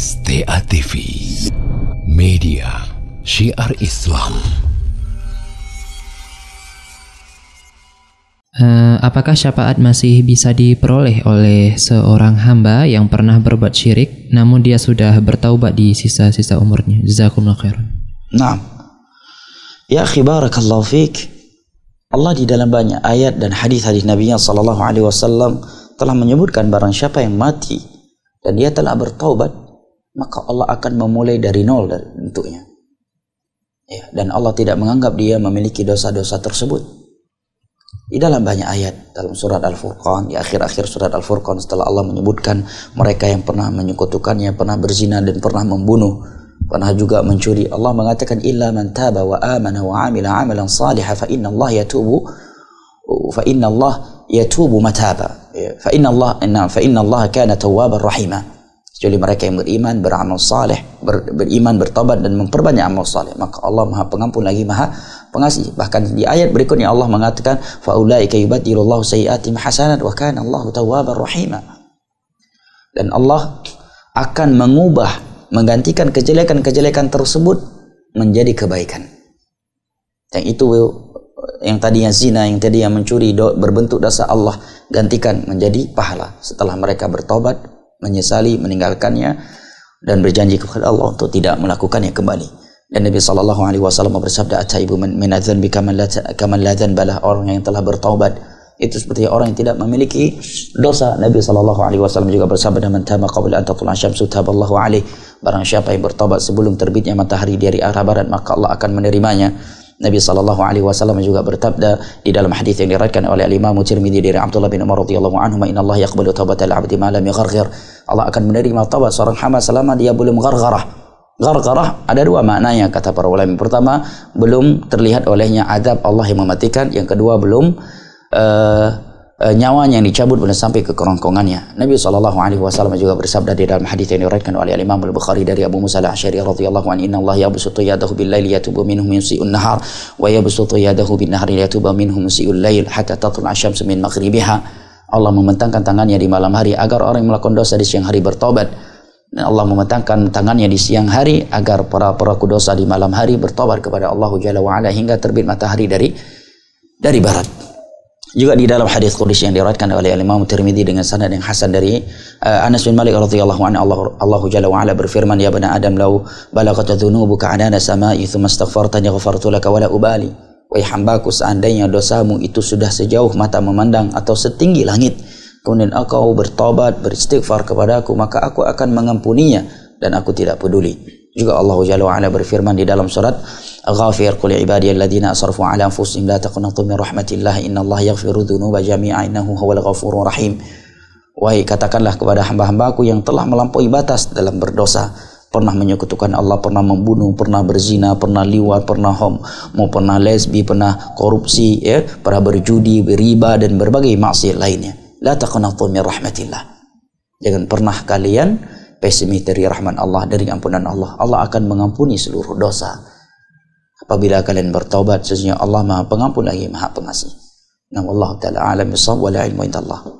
STA TV Media Syiar Islam uh, Apakah syafaat masih bisa diperoleh oleh seorang hamba yang pernah berbuat syirik namun dia sudah bertaubat di sisa-sisa umurnya? Jazakumullah khairan. Nah, ya khibarakallahu fiik. Allah di dalam banyak ayat dan hadis-hadis nabi yang sallallahu alaihi wasallam telah menyebutkan barang siapa yang mati dan dia telah bertaubat maka Allah akan memulai dari nol bentuknya. Ya, dan Allah tidak menganggap dia memiliki dosa-dosa tersebut. Di dalam banyak ayat dalam surat Al-Furqan, di akhir-akhir surat Al-Furqan setelah Allah menyebutkan mereka yang pernah menyekutukannya, pernah berzina dan pernah membunuh, pernah juga mencuri. Allah mengatakan illa man taba wa amana wa amila amalan salihah fa inna Allah yatubu fa inna Allah yatubu mataba. Ya, fa inna Allah inna fa inna Allah kana tawwaban rahimah. Kecuali mereka yang beriman, beramal saleh, ber, beriman, bertobat dan memperbanyak amal saleh, maka Allah Maha Pengampun lagi Maha Pengasih. Bahkan di ayat berikutnya Allah mengatakan faulaika yubaddilullahu sayyi'atihim hasanat wa kana Allahu tawwabar rahima. Dan Allah akan mengubah menggantikan kejelekan-kejelekan tersebut menjadi kebaikan. Yang itu yang yang zina, yang yang mencuri berbentuk dasar Allah gantikan menjadi pahala setelah mereka bertobat, menyesali meninggalkannya dan berjanji kepada Allah untuk tidak melakukannya kembali. Dan Nabi Shallallahu Alaihi Wasallam bersabda, "Ataibu minadzan bikaman ladan balah orang yang telah bertaubat itu seperti orang yang tidak memiliki dosa. Nabi Shallallahu Alaihi Wasallam juga bersabda, "Man tama qabla an tatlu'a syamsu taballahu alaih." Barang siapa yang bertobat sebelum terbitnya matahari dari arah barat, maka Allah akan menerimanya. Nabi sallallahu alaihi wasallam juga bertabda di dalam hadis yang diriwayatkan oleh Imam Tirmizi dari Abdullah bin Umar radhiyallahu anhu inna Allah yaqbalu al abdi ma lam yagharghir Allah akan menerima taubat seorang hamba selama dia belum ghargharah ghargharah ada dua maknanya kata para ulama pertama belum terlihat olehnya adab Allah yang mematikan yang kedua belum uh, e, nyawanya yang dicabut benar sampai ke kerongkongannya. Nabi Shallallahu Alaihi Wasallam juga bersabda di dalam hadis yang diriwayatkan oleh Imam Al Bukhari dari Abu Musa Al Ashari radhiyallahu anhu Inna Allah yabsutu yadahu bil lail yatubu minhum yusiul nahar wa yabsutu yadahu bin nahar yatubu minhum yusiul lail hatta tatul asham min maghribiha. Allah membentangkan tangannya di malam hari agar orang yang melakukan dosa di siang hari bertobat dan Allah membentangkan tangannya di siang hari agar para pelaku dosa di malam hari bertobat kepada Allah Jalla wa hingga terbit matahari dari dari barat juga di dalam hadis qudsi yang diriwayatkan oleh Imam Tirmidzi dengan sanad yang hasan dari uh, Anas bin Malik radhiyallahu anhu Allah Allahu jalla wa ala berfirman ya bani Adam lau balaghat dzunubuka anana sama'i thumma astaghfartani ghafartu laka wala ubali wahai hambaku seandainya dosamu itu sudah sejauh mata memandang atau setinggi langit kemudian engkau bertobat beristighfar kepada aku maka aku akan mengampuninya dan aku tidak peduli juga Allah Jalla wa'ala berfirman di dalam surat Ghafir kuli qul ibadiyalladzina asrafu ala anfusihim la taqnatu min rahmatillah innallaha yaghfiru dzunuba jami'a innahu huwal ghafurur rahim. Wahai katakanlah kepada hamba-hambaku yang telah melampaui batas dalam berdosa, pernah menyekutukan Allah, pernah membunuh, pernah berzina, pernah liwat, pernah hom, mau pernah lesbi, pernah korupsi, ya, pernah berjudi, beriba dan berbagai maksiat lainnya. La taqnatu min rahmatillah. Jangan pernah kalian pesimis dari rahmat Allah dari ampunan Allah Allah akan mengampuni seluruh dosa apabila kalian bertaubat sesungguhnya Allah Maha Pengampun lagi Maha Pengasih nah Allah taala alam bisawwala ilmu indallah